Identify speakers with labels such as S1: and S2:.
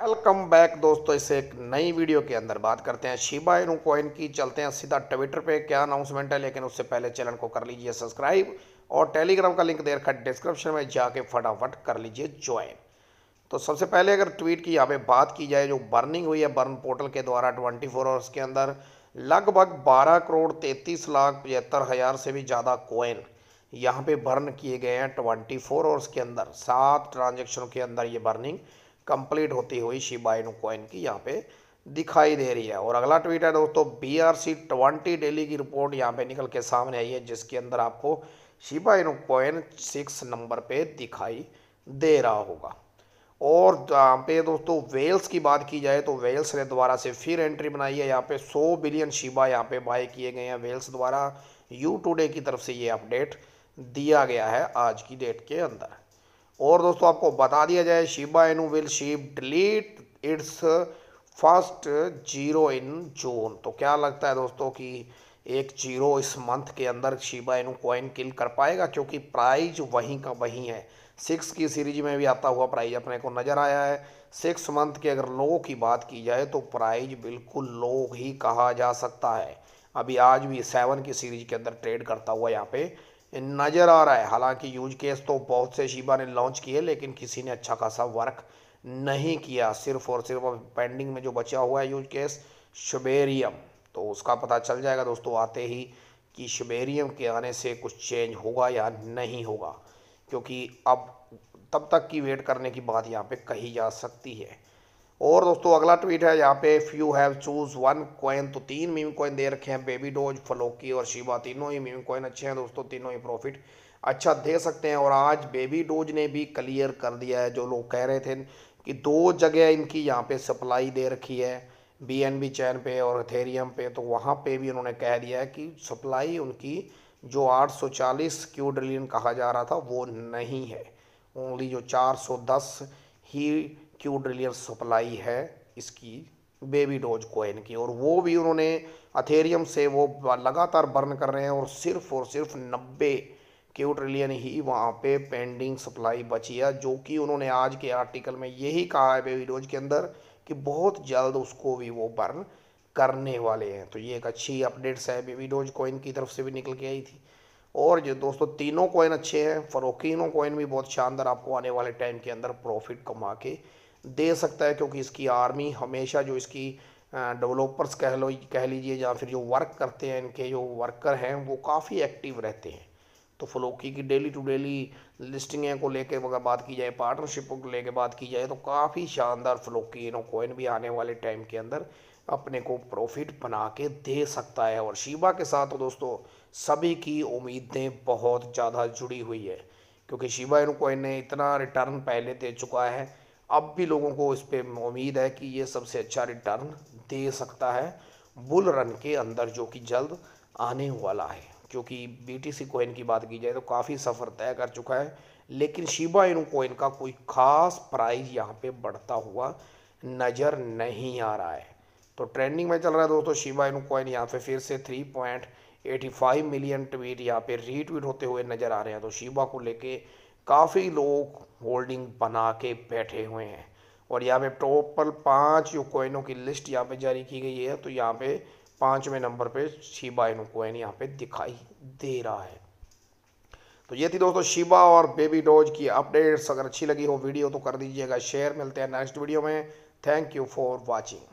S1: welcome back दोस्तों इसे एक नई वीडियो के अंदर बात करते हैं शिबा इनू कॉइन की चलते हैं सीधा ट्विटर पे क्या अनाउंसमेंट है लेकिन उससे पहले चैनल को कर लीजिए सब्सक्राइब और टेलीग्राम का लिंक दे रखा है डिस्क्रिप्शन में जाके फटाफट कर लीजिए ज्वाइन तो सबसे पहले अगर ट्वीट की यहाँ पे बात की जाए जो बर्निंग हुई है बर्न पोर्टल के द्वारा ट्वेंटी फोर आवर्स के अंदर लगभग बारह करोड़ तैंतीस लाख पचहत्तर हज़ार से भी ज़्यादा कोइन यहाँ पे बर्न किए गए हैं ट्वेंटी फोर आवर्स के अंदर सात ट्रांजेक्शन के अंदर ये बर्निंग कंप्लीट होती हुई शिबा कॉइन की यहाँ पे दिखाई दे रही है और अगला ट्वीट है दोस्तों B R C twenty daily की रिपोर्ट यहाँ पे निकल के सामने आई है जिसके अंदर आपको शिबा कॉइन सिक्स नंबर पे दिखाई दे रहा होगा और यहाँ पे दोस्तों वेल्स की बात की जाए तो वेल्स ने दोबारा से फिर एंट्री बनाई है यहाँ पे सौ बिलियन शिबा यहाँ पे बाय किए गए हैं वेल्स द्वारा यू टूडे की तरफ से ये अपडेट दिया गया है आज की डेट के अंदर और दोस्तों आपको बता दिया जाए Shiba Inu will ship delete its first zero in June तो क्या लगता है दोस्तों कि एक जीरो इस मंथ के अंदर शिबा एनू कॉइन किल कर पाएगा क्योंकि प्राइज वहीं का वहीं है सिक्स की सीरीज में भी आता हुआ प्राइज अपने को नज़र आया है सिक्स मंथ के अगर लो की बात की जाए तो प्राइज बिल्कुल लो ही कहा जा सकता है अभी आज भी सेवन की सीरीज के अंदर ट्रेड करता हुआ यहाँ पे नज़र आ रहा है हालांकि यूज केस तो बहुत से शिबा ने लॉन्च किए लेकिन किसी ने अच्छा खासा वर्क नहीं किया सिर्फ और सिर्फ पेंडिंग में जो बचा हुआ है यूज केस शबेरियम तो उसका पता चल जाएगा दोस्तों आते ही कि शबेरियम के आने से कुछ चेंज होगा या नहीं होगा क्योंकि अब तब तक की वेट करने की बात यहाँ पे कही जा सकती है और दोस्तों अगला ट्वीट है यहाँ पे if you have choose one coin तो तीन मीम कॉइन दे रखे हैं बेबी डोज फलोकी और शिवा तीनों ही मीम कॉइन अच्छे हैं दोस्तों तीनों ही प्रॉफिट अच्छा दे सकते हैं और आज बेबी डोज ने भी क्लियर कर दिया है जो लोग कह रहे थे कि दो जगह इनकी यहाँ पे सप्लाई दे रखी है बी एन बी चैन पे और थेरियम पे तो वहाँ पे भी उन्होंने कह दिया है कि सप्लाई उनकी जो 840 क्यू ड्रिलियन कहा जा रहा था वो नहीं है ओनली जो 410 ही ड्रिलियन सप्लाई है इसकी बेबी डोज कोइन की और वो भी उन्होंने अथेरियम से वो लगातार बर्न कर रहे हैं और सिर्फ और सिर्फ नब्बे क्यू ट्रिलियन ही वहाँ पे पेंडिंग सप्लाई बची है जो कि उन्होंने आज के आर्टिकल में यही कहा है बेबी डोज के अंदर कि बहुत जल्द उसको भी वो बर्न करने वाले हैं तो ये एक अच्छी अपडेट्स है बेबी डोज कोइन की तरफ से भी निकल के आई थी और जो दोस्तों तीनों कोइन अच्छे हैं फरोकिनो कोइन भी बहुत शानदार आपको आने वाले टाइम के अंदर प्रॉफिट कमा के दे सकता है क्योंकि इसकी आर्मी हमेशा जो इसकी डेवलपर्स कह लो कह लीजिए या फिर जो वर्क करते हैं इनके जो वर्कर हैं वो काफ़ी एक्टिव रहते हैं तो फलोकी की डेली टू डेली लिस्टिंगें को लेके अगर बात की जाए पार्टनरशिप को लेके बात की जाए तो काफ़ी शानदार फलोकी इनो कोइन भी आने वाले टाइम के अंदर अपने को प्रॉफिट बना के दे सकता है और शिबा के साथ तो दोस्तों सभी की उम्मीदें बहुत ज़्यादा जुड़ी हुई है क्योंकि शिबा इनो कोइन ने इतना रिटर्न पहले दे चुका है अब भी लोगों को इस पर उम्मीद है कि ये सबसे अच्छा रिटर्न दे सकता है बुल रन के अंदर जो कि जल्द आने वाला है क्योंकि बी टी सी कोइन की बात की जाए तो काफ़ी सफ़र तय कर चुका है लेकिन शिबा इन कोइन का कोई ख़ास प्राइस यहाँ पे बढ़ता हुआ नज़र नहीं आ रहा है तो ट्रेंडिंग में चल रहा है दोस्तों शिबा इन कोइन यहाँ पे फिर से 3.85 मिलियन ट्वीट यहाँ पे रीट्वीट होते हुए नज़र आ रहे हैं तो शिबा को लेके काफ़ी लोग होल्डिंग बना के बैठे हुए हैं और यहाँ पे टोपल पाँच यू कोइनों की लिस्ट यहाँ पे जारी की गई है तो यहाँ पे पाँचवें नंबर पे शिबा इनो कोइन यहाँ पे दिखाई दे रहा है तो ये थी दोस्तों शिबा और बेबी डोज की अपडेट्स अगर अच्छी लगी हो वीडियो तो कर दीजिएगा शेयर मिलते हैं नेक्स्ट वीडियो में थैंक यू फॉर वॉचिंग